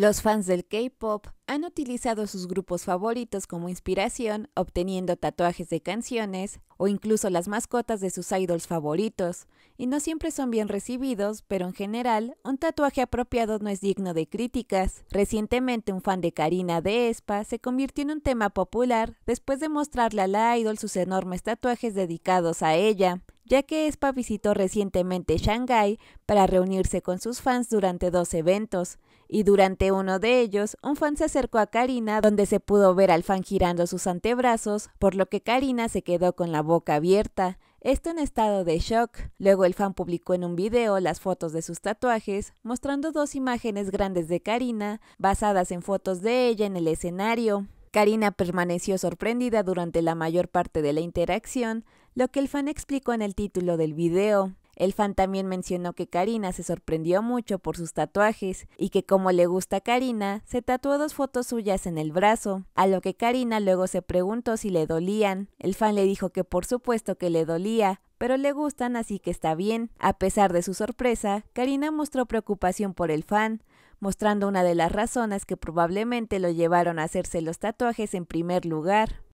Los fans del K-Pop han utilizado sus grupos favoritos como inspiración, obteniendo tatuajes de canciones o incluso las mascotas de sus idols favoritos, y no siempre son bien recibidos, pero en general un tatuaje apropiado no es digno de críticas. Recientemente un fan de Karina de Espa se convirtió en un tema popular después de mostrarle a la idol sus enormes tatuajes dedicados a ella ya que Espa visitó recientemente Shanghai para reunirse con sus fans durante dos eventos, y durante uno de ellos, un fan se acercó a Karina donde se pudo ver al fan girando sus antebrazos, por lo que Karina se quedó con la boca abierta, esto en estado de shock. Luego el fan publicó en un video las fotos de sus tatuajes, mostrando dos imágenes grandes de Karina, basadas en fotos de ella en el escenario. Karina permaneció sorprendida durante la mayor parte de la interacción, lo que el fan explicó en el título del video. El fan también mencionó que Karina se sorprendió mucho por sus tatuajes y que como le gusta Karina, se tatuó dos fotos suyas en el brazo, a lo que Karina luego se preguntó si le dolían. El fan le dijo que por supuesto que le dolía, pero le gustan así que está bien. A pesar de su sorpresa, Karina mostró preocupación por el fan, mostrando una de las razones que probablemente lo llevaron a hacerse los tatuajes en primer lugar.